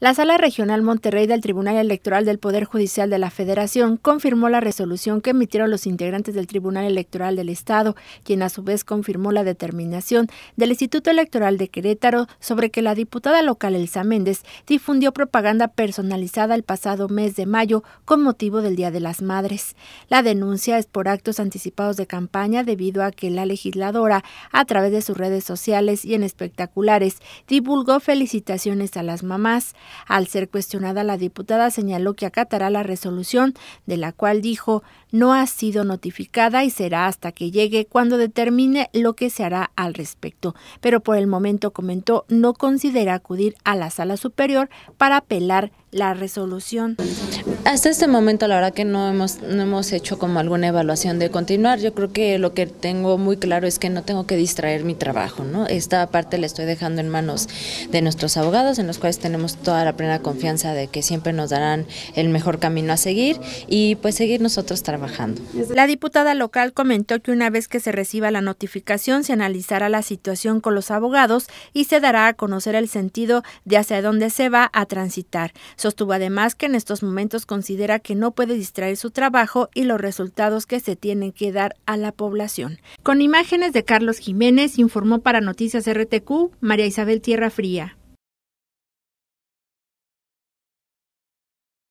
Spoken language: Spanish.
La Sala Regional Monterrey del Tribunal Electoral del Poder Judicial de la Federación confirmó la resolución que emitieron los integrantes del Tribunal Electoral del Estado, quien a su vez confirmó la determinación del Instituto Electoral de Querétaro sobre que la diputada local Elsa Méndez difundió propaganda personalizada el pasado mes de mayo con motivo del Día de las Madres. La denuncia es por actos anticipados de campaña debido a que la legisladora, a través de sus redes sociales y en espectaculares, divulgó felicitaciones a las mamás. Al ser cuestionada, la diputada señaló que acatará la resolución, de la cual dijo no ha sido notificada y será hasta que llegue cuando determine lo que se hará al respecto. Pero por el momento, comentó, no considera acudir a la sala superior para apelar la resolución. Hasta este momento la verdad que no hemos, no hemos hecho como alguna evaluación de continuar. Yo creo que lo que tengo muy claro es que no tengo que distraer mi trabajo. ¿no? Esta parte la estoy dejando en manos de nuestros abogados, en los cuales tenemos toda la plena confianza de que siempre nos darán el mejor camino a seguir y pues seguir nosotros trabajando. La diputada local comentó que una vez que se reciba la notificación se analizará la situación con los abogados y se dará a conocer el sentido de hacia dónde se va a transitar. Sostuvo además que en estos momentos considera que no puede distraer su trabajo y los resultados que se tienen que dar a la población. Con imágenes de Carlos Jiménez, informó para Noticias RTQ María Isabel Tierra Fría.